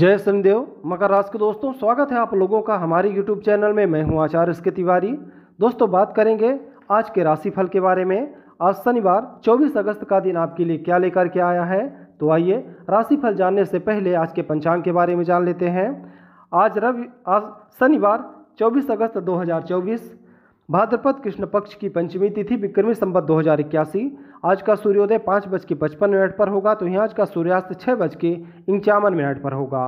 जय सिमदेव मकर राशि के दोस्तों स्वागत है आप लोगों का हमारे YouTube चैनल में मैं हूं आचार्य इसके तिवारी दोस्तों बात करेंगे आज के राशिफल के बारे में आज शनिवार 24 अगस्त का दिन आपके लिए क्या लेकर के आया है तो आइए राशिफल जानने से पहले आज के पंचांग के बारे में जान लेते हैं आज रवि आज शनिवार 24 अगस्त 2024 भाद्रपद कृष्ण पक्ष की पंचमी तिथि विक्रमी संबत दो हजार इक्यासी आज का सूर्योदय पाँच बज के पचपन मिनट पर होगा तो यहाँ आज का सूर्यास्त छः बज के इंक्यावन मिनट पर होगा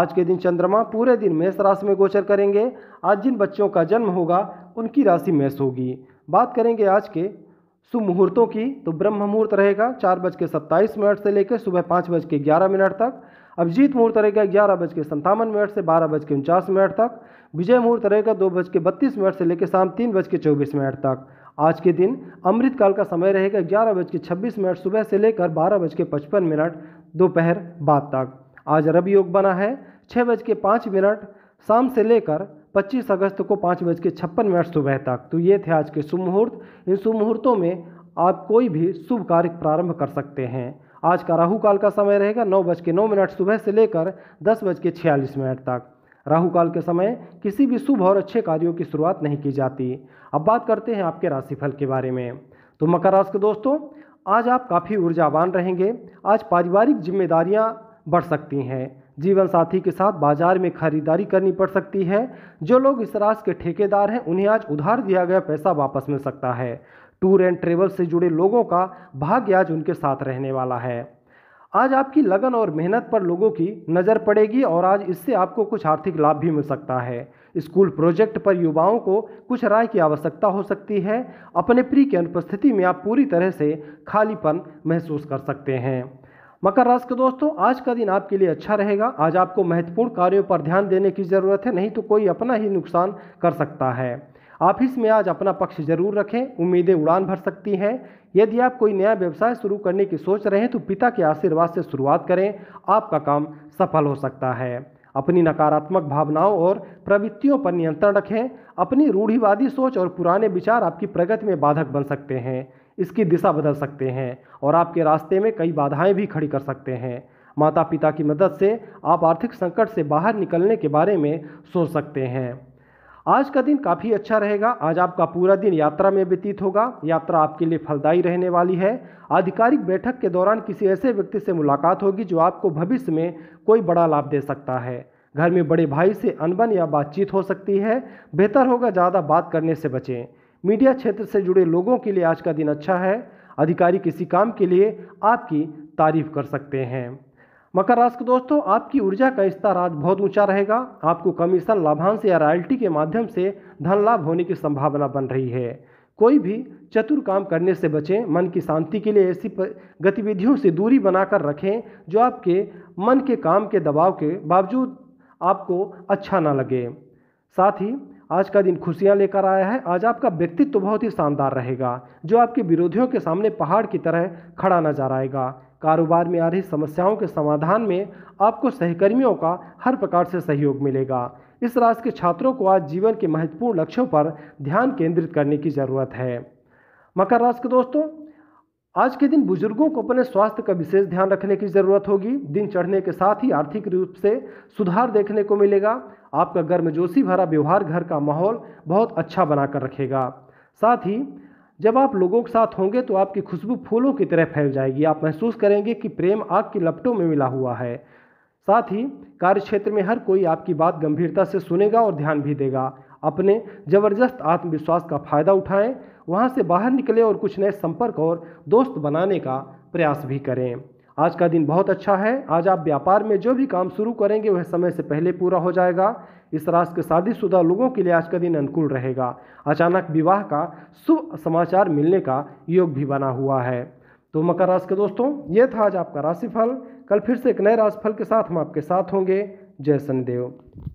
आज के दिन चंद्रमा पूरे दिन मेष राशि में गोचर करेंगे आज जिन बच्चों का जन्म होगा उनकी राशि मेष होगी बात करेंगे आज के मुहूर्तों की तो ब्रह्म मुहूर्त रहेगा चार बज के सत्ताईस मिनट से लेकर सुबह पाँच बज के ग्यारह मिनट तक अभिजीत मुहूर्त रहेगा ग्यारह बज के संतावन मिनट से बारह बज के उनचास मिनट तक विजय मुहूर्त रहेगा दो बज के बत्तीस मिनट से लेकर शाम तीन बज के चौबीस मिनट तक आज के दिन अमृतकाल का समय रहेगा ग्यारह बज के छब्बीस मिनट सुबह से लेकर बारह बज के पचपन मिनट दोपहर बाद तक आज रवि योग बना है छः बज के पाँच मिनट शाम से लेकर 25 अगस्त को पाँच बज के छप्पन मिनट सुबह तक तो ये थे आज के शुभ मुहूर्त इन शुभ मुहूर्तों में आप कोई भी शुभ कार्य प्रारंभ कर सकते हैं आज का राहु काल का समय रहेगा नौ बज के नौ मिनट सुबह से लेकर दस बज के छियालीस मिनट तक राहु काल के समय किसी भी शुभ और अच्छे कार्यों की शुरुआत नहीं की जाती अब बात करते हैं आपके राशिफल के बारे में तो मकर राशि के दोस्तों आज आप काफ़ी ऊर्जावान रहेंगे आज पारिवारिक जिम्मेदारियाँ बढ़ सकती हैं जीवन साथी के साथ बाजार में खरीदारी करनी पड़ सकती है जो लोग इस राशि के ठेकेदार हैं उन्हें आज उधार दिया गया पैसा वापस मिल सकता है टूर एंड ट्रेवल से जुड़े लोगों का भाग्य आज उनके साथ रहने वाला है आज आपकी लगन और मेहनत पर लोगों की नज़र पड़ेगी और आज इससे आपको कुछ आर्थिक लाभ भी मिल सकता है स्कूल प्रोजेक्ट पर युवाओं को कुछ राय की आवश्यकता हो सकती है अपने प्री की अनुपस्थिति में आप पूरी तरह से खालीपन महसूस कर सकते हैं मकर राशि के दोस्तों आज का दिन आपके लिए अच्छा रहेगा आज आपको महत्वपूर्ण कार्यों पर ध्यान देने की ज़रूरत है नहीं तो कोई अपना ही नुकसान कर सकता है ऑफिस में आज अपना पक्ष जरूर रखें उम्मीदें उड़ान भर सकती हैं यदि आप कोई नया व्यवसाय शुरू करने की सोच रहे हैं तो पिता के आशीर्वाद से शुरुआत करें आपका काम सफल हो सकता है अपनी नकारात्मक भावनाओं और प्रवृत्तियों पर नियंत्रण रखें अपनी रूढ़िवादी सोच और पुराने विचार आपकी प्रगति में बाधक बन सकते हैं इसकी दिशा बदल सकते हैं और आपके रास्ते में कई बाधाएं भी खड़ी कर सकते हैं माता पिता की मदद से आप आर्थिक संकट से बाहर निकलने के बारे में सोच सकते हैं आज का दिन काफ़ी अच्छा रहेगा आज आपका पूरा दिन यात्रा में व्यतीत होगा यात्रा आपके लिए फलदायी रहने वाली है आधिकारिक बैठक के दौरान किसी ऐसे व्यक्ति से मुलाकात होगी जो आपको भविष्य में कोई बड़ा लाभ दे सकता है घर में बड़े भाई से अनबन या बातचीत हो सकती है बेहतर होगा ज़्यादा बात करने से बचें मीडिया क्षेत्र से जुड़े लोगों के लिए आज का दिन अच्छा है अधिकारी किसी काम के लिए आपकी तारीफ कर सकते हैं मकर राशि के दोस्तों आपकी ऊर्जा का स्तर आज बहुत ऊंचा रहेगा आपको कमीशन लाभांश या रॉयल्टी के माध्यम से धन लाभ होने की संभावना बन रही है कोई भी चतुर काम करने से बचें मन की शांति के लिए ऐसी गतिविधियों से दूरी बनाकर रखें जो आपके मन के काम के दबाव के बावजूद आपको अच्छा ना लगे साथ ही आज का दिन खुशियां लेकर आया है आज आपका व्यक्तित्व तो बहुत ही शानदार रहेगा जो आपके विरोधियों के सामने पहाड़ की तरह खड़ा नजर आएगा कारोबार में आ रही समस्याओं के समाधान में आपको सहकर्मियों का हर प्रकार से सहयोग मिलेगा इस राशि के छात्रों को आज जीवन के महत्वपूर्ण लक्ष्यों पर ध्यान केंद्रित करने की ज़रूरत है मकर राशि के दोस्तों आज के दिन बुजुर्गों को अपने स्वास्थ्य का विशेष ध्यान रखने की ज़रूरत होगी दिन चढ़ने के साथ ही आर्थिक रूप से सुधार देखने को मिलेगा आपका गर्मजोशी भरा व्यवहार घर का माहौल बहुत अच्छा बनाकर रखेगा साथ ही जब आप लोगों के साथ होंगे तो आपकी खुशबू फूलों की तरह फैल जाएगी आप महसूस करेंगे कि प्रेम आग की लपटों में मिला हुआ है साथ ही कार्य क्षेत्र में हर कोई आपकी बात गंभीरता से सुनेगा और ध्यान भी देगा अपने ज़बरदस्त आत्मविश्वास का फ़ायदा उठाएं वहाँ से बाहर निकलें और कुछ नए संपर्क और दोस्त बनाने का प्रयास भी करें आज का दिन बहुत अच्छा है आज आप व्यापार में जो भी काम शुरू करेंगे वह समय से पहले पूरा हो जाएगा इस राशि के शादीशुदा लोगों के लिए आज का दिन अनुकूल रहेगा अचानक विवाह का शुभ समाचार मिलने का योग भी बना हुआ है तो मकर राशि के दोस्तों ये था आज आपका राशिफल कल फिर से एक नए राशिफल के साथ हम आपके साथ होंगे जय शनिदेव